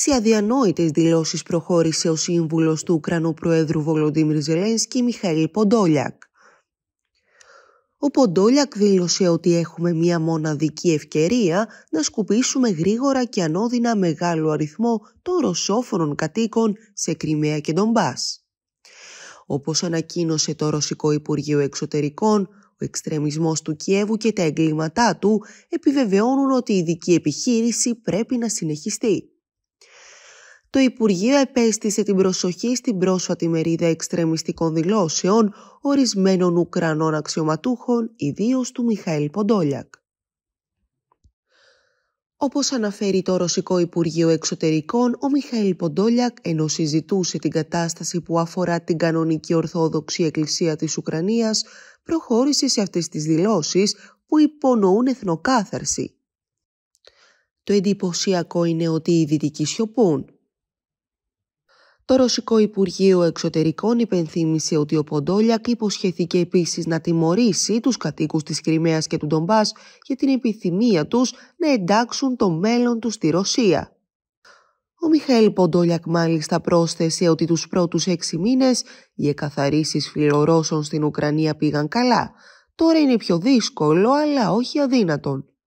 Σε αδιανόητες δηλώσεις προχώρησε ο σύμβουλος του Ουκρανού Προέδρου Βολοντίμιρ Ζελένσκι, Μιχαήλ Ποντόλιακ. Ο Ποντόλιακ δήλωσε ότι έχουμε μία μοναδική ευκαιρία να σκουπίσουμε γρήγορα και ανώδυνα μεγάλο αριθμό των ρωσόφωνων κατοίκων σε Κρυμαία και Ντομπάς. Όπως ανακοίνωσε το Ρωσικό Υπουργείο Εξωτερικών, ο εξτρεμισμός του Κιέβου και τα εγκλήματά του επιβεβαιώνουν ότι η ειδική επιχείρηση πρέπει να συνεχιστεί το Υπουργείο επέστησε την προσοχή στην πρόσφατη μερίδα εξτρεμιστικών δηλώσεων ορισμένων Ουκρανών αξιωματούχων, ιδίως του Μιχαήλ Ποντόλιακ. Όπως αναφέρει το Ρωσικό Υπουργείο Εξωτερικών, ο Μιχαήλ Ποντόλιακ, ενώ συζητούσε την κατάσταση που αφορά την κανονική Ορθόδοξη Εκκλησία της Ουκρανίας, προχώρησε σε αυτές τις δηλώσεις που υπονοούν εθνοκάθαρση. Το εντυπωσιακό είναι ότι οι δυτικοί σιωπούν. Το Ρωσικό Υπουργείο Εξωτερικών υπενθύμησε ότι ο Ποντόλιακ υποσχέθηκε επίσης να τιμωρήσει τους κατοίκους της Κρυμαίας και του Ντομπάς για την επιθυμία τους να εντάξουν το μέλλον τους στη Ρωσία. Ο Μιχαήλ Ποντόλιακ μάλιστα πρόσθεσε ότι τους πρώτους έξι μήνες οι εκαθαρίσεις φιλορώσων στην Ουκρανία πήγαν καλά. Τώρα είναι πιο δύσκολο αλλά όχι αδύνατον.